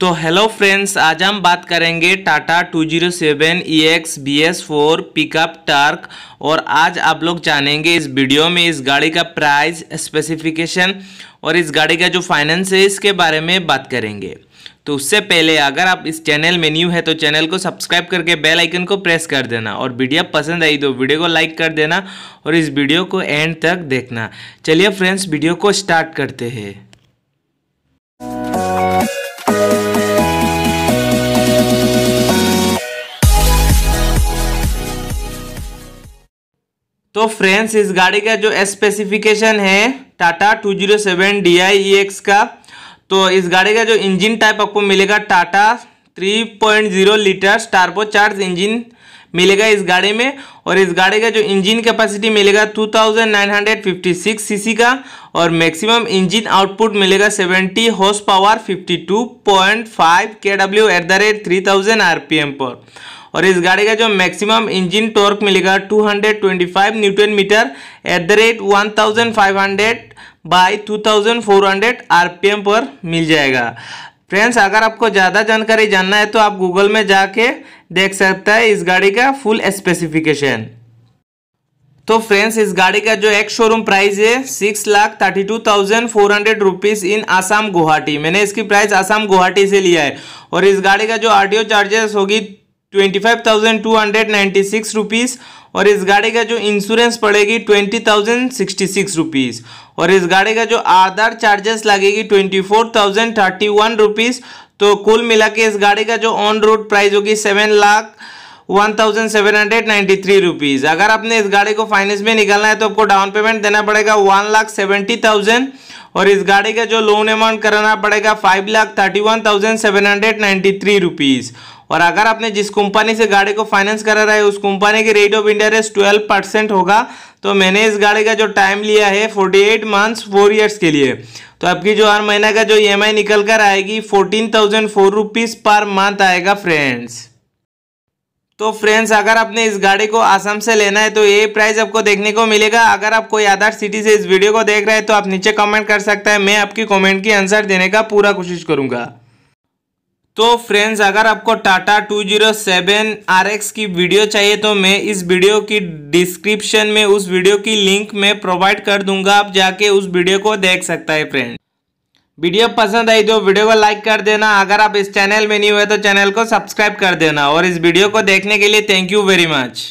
तो hello friends आज हम बात करेंगे Tata 207 zero seven E X B S four pickup torque और आज आप लोग जानेंगे इस वीडियो में इस गाड़ी का प्राइस स्पेसिफिकेशन और इस गाड़ी का जो फाइनेंस है इसके बारे में बात करेंगे तो उससे पहले अगर आप इस चैनल में न्यू है तो चैनल को सब्सक्राइब करके बेल आइकन को प्रेस कर देना और वीडियो पसंद आई तो वीडियो को लाइक कर देना और इस वीडियो को एंड तक देखना चलिए फ्रेंड्स वीडियो को स्टार्ट करते हैं तो फ्रेंड्स इस गाड़ी का जो स्पेसिफिकेशन है Tata two zero seven D I X का तो इस गाड़ी का जो इंजन टाइप आपको मिलेगा Tata three point zero litre स्टार्बो चार्ज इंजिन मिलेगा इस गाड़ी में और इस गाड़ी का जो इंजन कैपेसिटी मिलेगा 2956 सीसी का और मैक्सिमम इंजन आउटपुट मिलेगा 70 horse power 52.5 KW at the rate P M पर और इस गाड़ी का जो मैक्सिमम इंजन टॉर्क मिलेगा 225 newton metre at the rate 1500 by 2400 RPM पर मिल जाएगा फ्रेंड्स अगर आपको ज़्यादा जानकारी जानना है तो आप गूगल में जाके देख सकता है इस गाड़ी का फुल स्पेसिफिकेशन तो फ्रेंड्स इस गाड़ी का जो एक शोरूम प्राइस है six lakh thirty two thousand four hundred rupees in Assam Guwahati मैंने इसकी प्राइस आसाम गुवाहाटी से लिया है और इस गाड़ी का जो आर चार्जेस होगी twenty five thousand two hundred ninety six rupees और इस गाड़ी का जो इंश्योरेंस पड़ेगी twenty thousand sixty six rupees और इस गाड़ी का जो आधार चार्जेस लगेगी twenty four thousand thirty one rupees तो कुल मिला के इस गाड़ी का जो ऑन रोड प्राइस होगी seven lakh one thousand seven hundred ninety three rupees अगर आपने इस गाड़ी को फाइनेंस में निकालना है तो आपको डाउन पेमेंट देना पड़ेगा वन लाख सेवेंटी थाउजेंड और इस गाड़ी का जो लोन अमाउंट कराना पड़ेगा five lakh thirty one thousand seven hundred ninety three rupees और अगर आपने जिस कंपनी से गाड़ी को फाइनेंस करा रहा है उस कंपनी के rate of interest twelve percent होगा तो मैंने इस गाड़ी का जो टाइम लिया है forty eight months four years के लिए तो आपकी जो हर महीना का जो ई e निकल कर आएगी fourteen thousand four rupees per month आएगा फ्रेंड्स तो फ्रेंड्स अगर आपने इस गाड़ी को आसाम से लेना है तो ये प्राइस आपको देखने को मिलेगा अगर आप कोई आधार सिटी से इस वीडियो को देख रहे हैं तो आप नीचे कमेंट कर सकते हैं मैं आपकी कमेंट की आंसर देने का पूरा कोशिश करूंगा तो फ्रेंड्स अगर आपको टाटा 207 जीरो की वीडियो चाहिए तो मैं इस वीडियो की डिस्क्रिप्शन में उस वीडियो की लिंक में प्रोवाइड कर दूंगा आप जाके उस वीडियो को देख सकता है फ्रेंड वीडियो पसंद आई तो वीडियो को लाइक कर देना अगर आप इस चैनल में नहीं हुए तो चैनल को सब्सक्राइब कर देना और इस वीडियो को देखने के लिए थैंक यू वेरी मच